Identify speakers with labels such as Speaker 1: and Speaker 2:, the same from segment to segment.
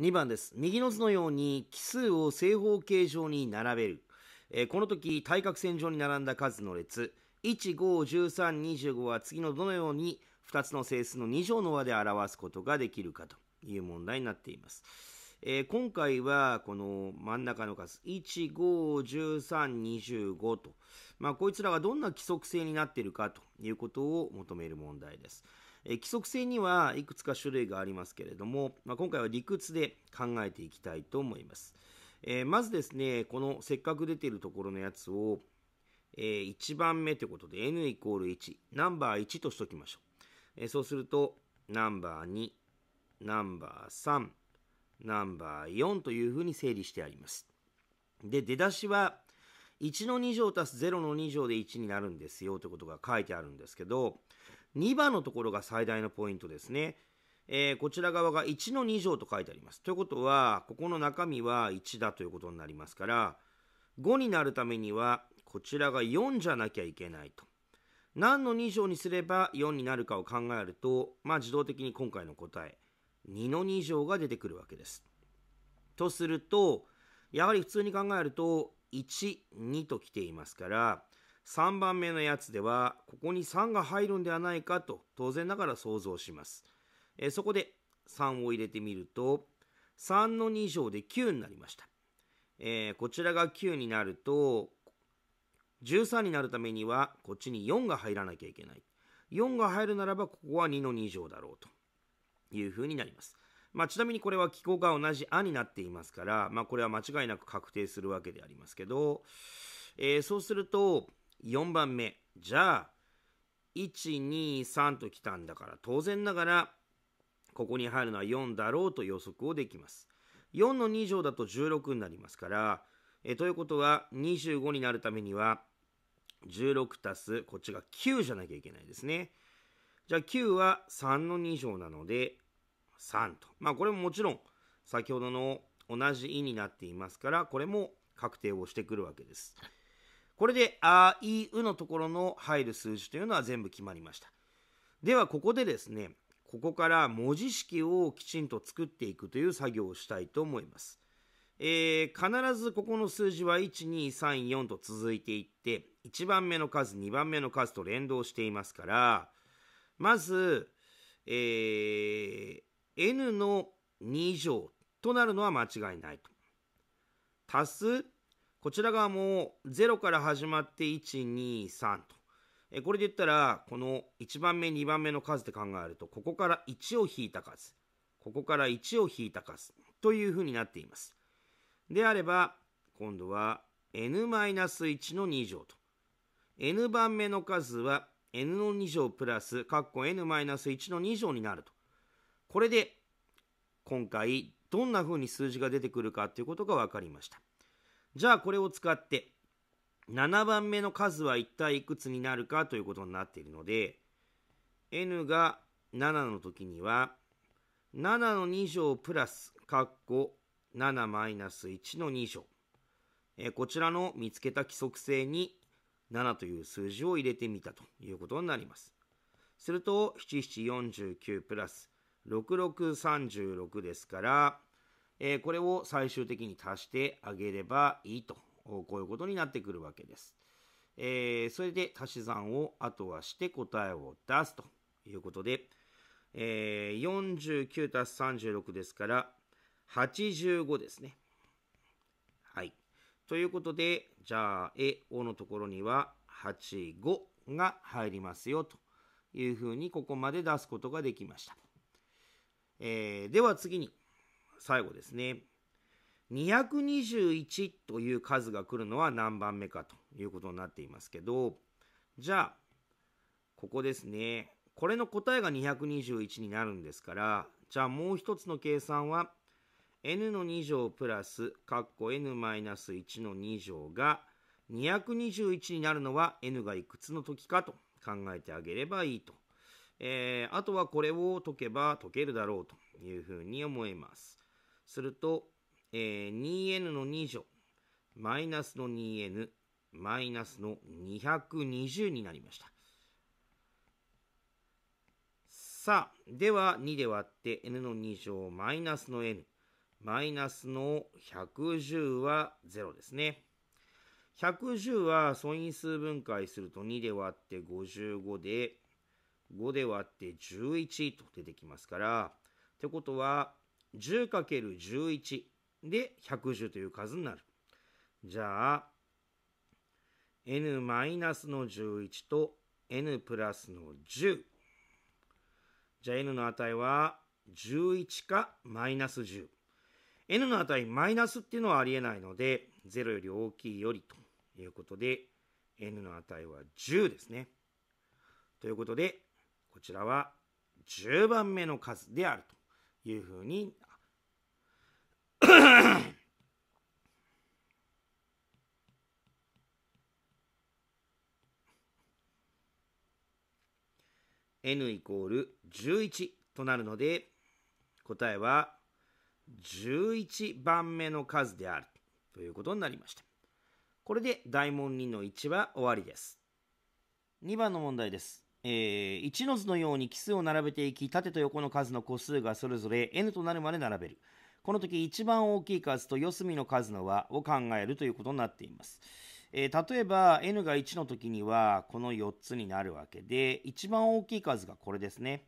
Speaker 1: 2番です。右の図のように奇数を正方形状に並べる。えー、この時、対角線上に並んだ数の列、1、5、13、25は次のどのように2つの整数の2乗の和で表すことができるかという問題になっています。えー、今回はこの真ん中の数、1、5、13、25と、まあ、こいつらがどんな規則性になっているかということを求める問題です。え規則性にはいくつか種類がありますけれども、まあ、今回は理屈で考えていきたいと思います。えー、まずですね、このせっかく出ているところのやつを、えー、1番目ということで n イコール1、ナンバー1としときましょう。えー、そうすると、ナンバー2、ナンバー3、ナンバー4というふうに整理してあります。で、出だしは、1の2乗足す0の2乗で1になるんですよということが書いてあるんですけど、2番のところが最大のポイントですね。えー、こちら側が1の2乗と書いてあります。ということは、ここの中身は1だということになりますから、5になるためには、こちらが4じゃなきゃいけないと。何の2乗にすれば4になるかを考えると、まあ自動的に今回の答え、2の2乗が出てくるわけです。とすると、やはり普通に考えると、1、2と来ていますから、3番目のやつでは、ここに3が入るんではないかと当然ながら想像します。えそこで3を入れてみると、3の2乗で9になりました。えー、こちらが9になると、13になるためには、こっちに4が入らなきゃいけない。4が入るならば、ここは2の2乗だろうというふうになります。まあ、ちなみにこれは記号が同じ「あ」になっていますから、まあ、これは間違いなく確定するわけでありますけど、えー、そうすると、4番目じゃあ123ときたんだから当然ながらここに入るのは4だろうと予測をできます。4の2乗だと16になりますから、えということは25になるためには16足すこっちが9じゃなきゃいけないですね。じゃあ9は3の2乗なので3と。まあこれももちろん先ほどの同じ意になっていますからこれも確定をしてくるわけです。これで、あ、い、うのところの入る数字というのは全部決まりました。では、ここでですね、ここから文字式をきちんと作っていくという作業をしたいと思います。えー、必ずここの数字は1234と続いていって1番目の数2番目の数と連動していますからまず、えー、n の2乗となるのは間違いないと。足すこちら側も0から始まって123と。えこれで言ったら、この1番目、2番目の数で考えると、ここから1を引いた数、ここから1を引いた数というふうになっています。であれば、今度は n-1 の2乗と。n 番目の数は n の2乗プラス、かっこ n-1 の2乗になると。これで、今回、どんなふうに数字が出てくるかということが分かりました。じゃあこれを使って7番目の数は一体いくつになるかということになっているので n が7の時には7の2乗プラスかっこ7マイナス1の2乗えこちらの見つけた規則性に7という数字を入れてみたということになりますすると7749プラス6636ですからえこれを最終的に足してあげればいいと、こういうことになってくるわけです。えそれで足し算をあとはして答えを出すということで、え49たす36ですから、85ですね。はい。ということで、じゃあ、え、おのところには、85が入りますよ、というふうに、ここまで出すことができました。えー、では次に、最後ですね。221という数が来るのは何番目かということになっていますけど、じゃあ、ここですね。これの答えが221になるんですから、じゃあもう一つの計算は、n の2乗プラス、かっこ n マイナス1の2乗が、221になるのは n がいくつの時かと考えてあげればいいと。えー、あとはこれを解けば解けるだろうというふうに思います。すると、えー、2n の2乗、マイナスの 2n、マイナスの220になりました。さあ、では2で割って n の2乗マイナスの n、マイナスの110は0ですね。110は素因数分解すると2で割って55で、5で割って11と出てきますから、ってことは、10×11 で110という数になる。じゃあ、n マイナスの11と n プラスの10。じゃあ n の値は11かマイナス10。n の値マイナスっていうのはありえないので、0より大きいよりということで、n の値は10ですね。ということで、こちらは10番目の数であると。いうふうに n イコール11となるので答えは11番目の数であるということになりましたこれで大問2の1は終わりです2番の問題ですえー、一の図のように奇数を並べていき縦と横の数の個数がそれぞれ n となるまで並べるこの時一番大きい数と四隅の数の和を考えるということになっています、えー、例えば n が1の時にはこの4つになるわけで一番大きい数がこれですね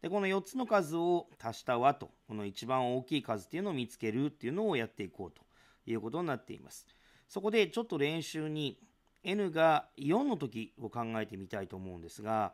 Speaker 1: でこの4つの数を足した和とこの一番大きい数っていうのを見つけるっていうのをやっていこうということになっていますそこでちょっと練習に n が4の時を考えてみたいと思うんですが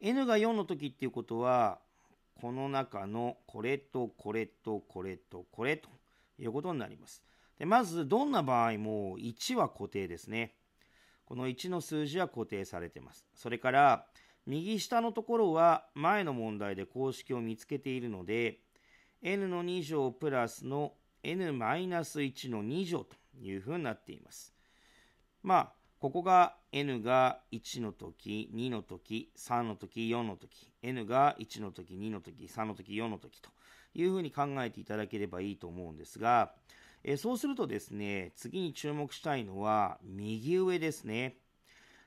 Speaker 1: n が4の時っていうことはこの中のこれとこれとこれとこれということになります。でまずどんな場合も1は固定ですね。この1の数字は固定されてます。それから右下のところは前の問題で公式を見つけているので n の2乗プラスの n-1 の2乗というふうになっています。まあここが n が1の時、2の時、3の時、4の時、n が1の時、2の時、3の時、4の時というふうに考えていただければいいと思うんですが、えそうするとですね、次に注目したいのは右上ですね。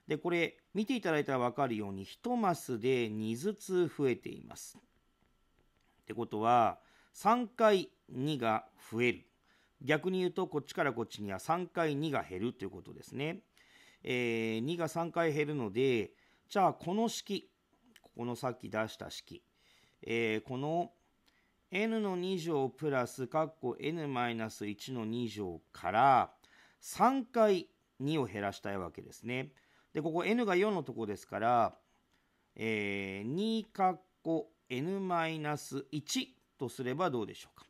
Speaker 1: で、これ見ていただいたらわかるように1マスで2ずつ増えています。ってことは、3回2が増える。逆に言うと、こっちからこっちには3回2が減るということですね。えー、2が3回減るので、じゃあこの式、ここのさっき出した式、えー、この n の2乗プラス、括弧 n マイナス1の2乗から、3回2を減らしたいわけですね。で、ここ n が4のとこですから、えー、2かっ n マイナス1とすればどうでしょうか。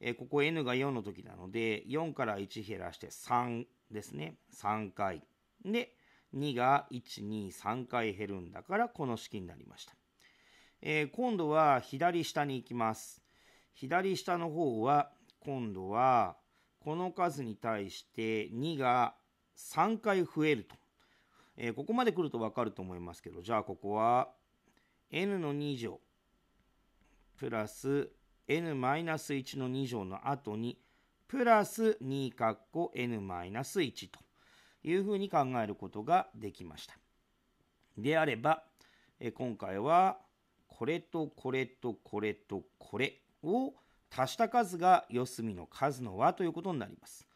Speaker 1: えー、ここ n が4の時なので、4から1減らして3ですね。3回。で、2が1、2、3回減るんだから、この式になりました。えー、今度は左下に行きます。左下の方は、今度は、この数に対して2が3回増えると。えー、ここまで来ると分かると思いますけど、じゃあここは、n の2乗、プラス n マイナス1の2乗の後に、プラス2括弧 n マイナス1と。いうふうに考えることができました。であれば、え今回はこれとこれとこれとこれを足した数が四隅の数の和ということになります。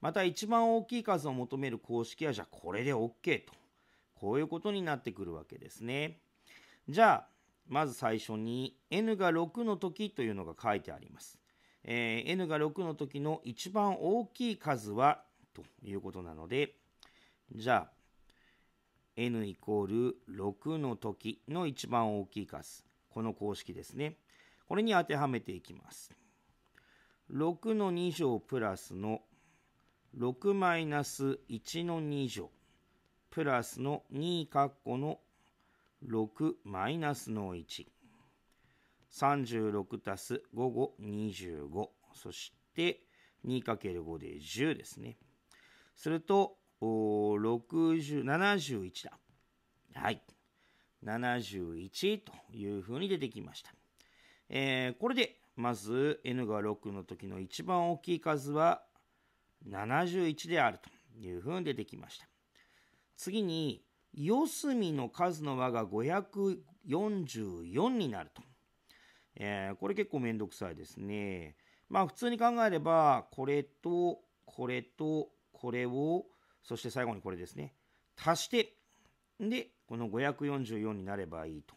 Speaker 1: また一番大きい数を求める公式はじゃあこれで OK とこういうことになってくるわけですね。じゃあまず最初に n が6の時というのが書いてあります。えー、n が6の時の一番大きい数はということなのでじゃあ n イコール6の時の一番大きい数この公式ですねこれに当てはめていきます6の2乗プラスの6マイナス1の2乗プラスの2括弧の6マイナスの1 36たす5後25そして 2×5 で10ですねすると6 71だ。はい。71というふうに出てきました。えー、これで、まず n が6の時の一番大きい数は71であるというふうに出てきました。次に、四隅の数の和が544になると。えー、これ結構めんどくさいですね。まあ普通に考えれば、これと、これと、これをそして最後にこれですね。足して、で、この544になればいいと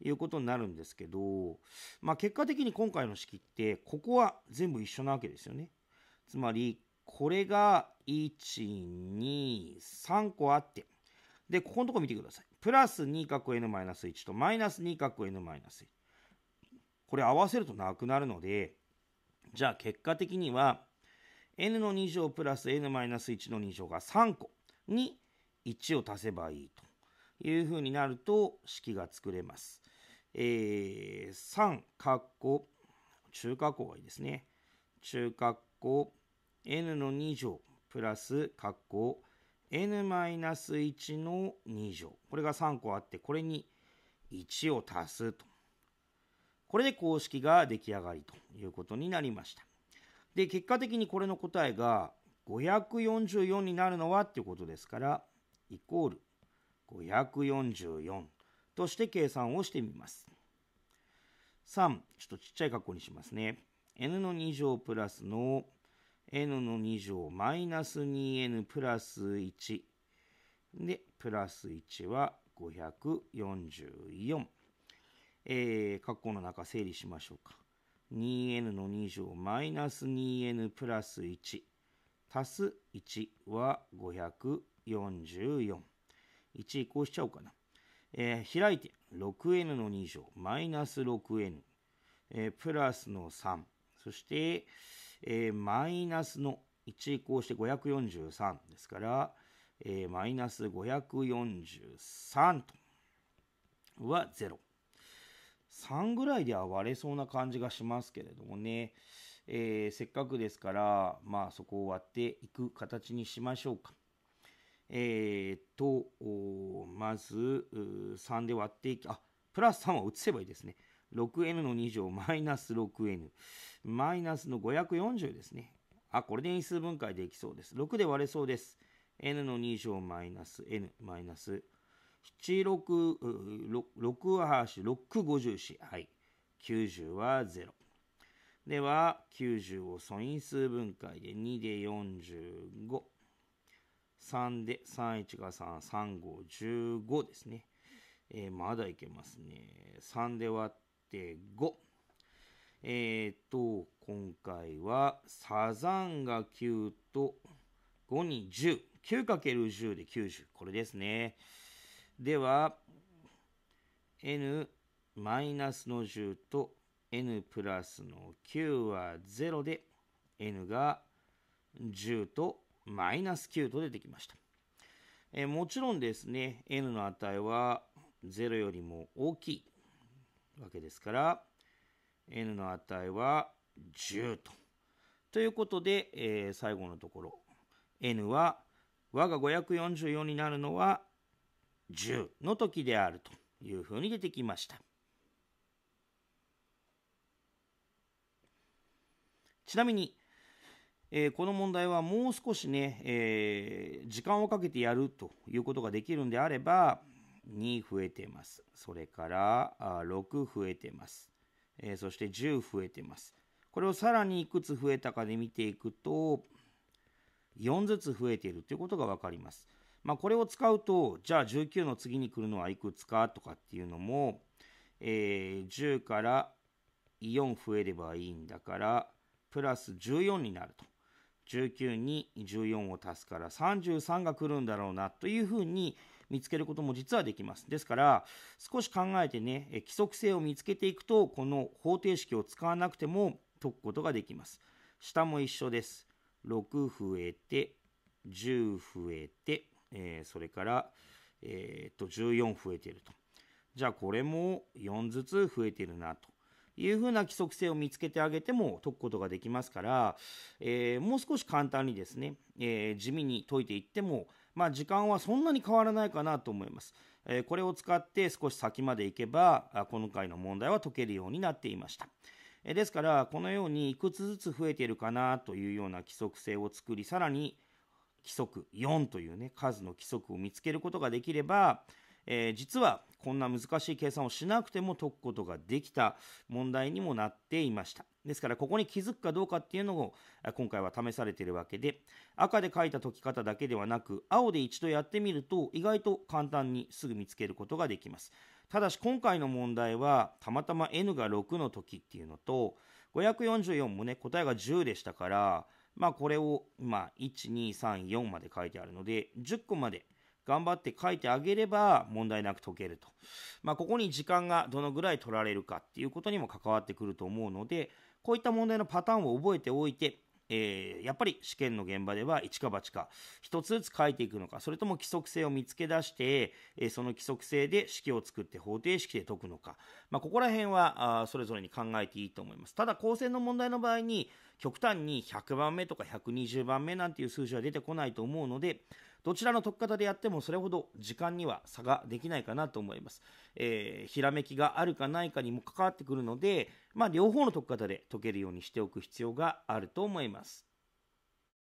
Speaker 1: いうことになるんですけど、まあ、結果的に今回の式って、ここは全部一緒なわけですよね。つまり、これが1、2、3個あって、で、ここのとこ見てください。プラス 2×n-1 とマイナス 2×n-1。これ合わせるとなくなるので、じゃあ結果的には n の2乗プラス n マイナス1の2乗が3個に1を足せばいいというふうになると式が作れます。えー、3括弧中括弧がいいですね。中括弧 n の2乗プラス括弧 n マイナス1の2乗。これが3個あって、これに1を足すと。これで公式が出来上がりということになりました。で、結果的にこれの答えが544になるのはっていうことですから、イコール544として計算をしてみます。3、ちょっとちっちゃい格好にしますね。n の2乗プラスの n の2乗マイナス 2n プラス1で、プラス1は544。えー、括弧の中整理しましょうか。2n の2乗マイナス 2n プラス1足す1は544。1移行しちゃおうかな。えー、開いて 6n の2乗マイナス 6n、えー、プラスの3そして、えー、マイナスの1移行して543ですから、えー、マイナス543とは0 3ぐらいでは割れそうな感じがしますけれどもね、えー、せっかくですから、まあ、そこを割っていく形にしましょうか。えー、っと、まず3で割っていき、あプラス3を移せばいいですね。6n の2乗マイナス 6n マイナスの540ですね。あ、これで因数分解できそうです。6で割れそうです。n の2乗マイナス n マイナス7 6六は650し、はい、90は0。では、90を素因数分解で2で45。3で31が3、35、15ですね。えー、まだいけますね。3で割って5。えー、っと、今回はサザンが9と5に10。9×10 で90。これですね。では n マイナスの10と n プラスの9は0で n が10とマイナス9と出てきました。えもちろんですね n の値は0よりも大きいわけですから n の値は10と。ということで、えー、最後のところ n は和が544になるのは10の時であるというふうに出てきましたちなみに、えー、この問題はもう少しね、えー、時間をかけてやるということができるんであれば2増えてますそれからあ6増えてます、えー、そして10増えてますこれをさらにいくつ増えたかで見ていくと4ずつ増えているということがわかりますまあ、これを使うとじゃあ19の次に来るのはいくつかとかっていうのも、えー、10から4増えればいいんだからプラス14になると19に14を足すから33が来るんだろうなというふうに見つけることも実はできます。ですから少し考えてね規則性を見つけていくとこの方程式を使わなくても解くことができます。下も一緒です。6増えて10増えてえー、それから、えー、っと14増えていると。じゃあこれも4ずつ増えてるなというふうな規則性を見つけてあげても解くことができますから、えー、もう少し簡単にですね、えー、地味に解いていっても、まあ、時間はそんなに変わらないかなと思います。えー、これを使って少し先まで行けばこの回の問題は解けるようになっていました。ですからこのようにいくつずつ増えているかなというような規則性を作りさらに規則4というね数の規則を見つけることができれば、えー、実はこんな難しい計算をしなくても解くことができた問題にもなっていました。ですからここに気づくかどうかっていうのを今回は試されているわけで赤で書いた解き方だけではなく青で一度やってみると意外と簡単にすぐ見つけることができます。ただし今回の問題はたまたま n が6の時っていうのと544もね答えが10でしたからまあ、これを、まあ、1234まで書いてあるので10個まで頑張って書いてあげれば問題なく解けると。まあ、ここに時間がどのぐらい取られるかっていうことにも関わってくると思うので、こういった問題のパターンを覚えておいて、えー、やっぱり試験の現場では一か八か一つずつ書いていくのかそれとも規則性を見つけ出して、えー、その規則性で式を作って方程式で解くのか、まあ、ここら辺はあそれぞれに考えていいと思いますただ高専の問題の場合に極端に100番目とか120番目なんていう数字は出てこないと思うのでどちらの解き方でやってもそれほど時間には差ができないかなと思います。えー、ひらめきがあるかないかにも関わってくるので、まあ、両方の解き方で解けるようにしておく必要があると思います。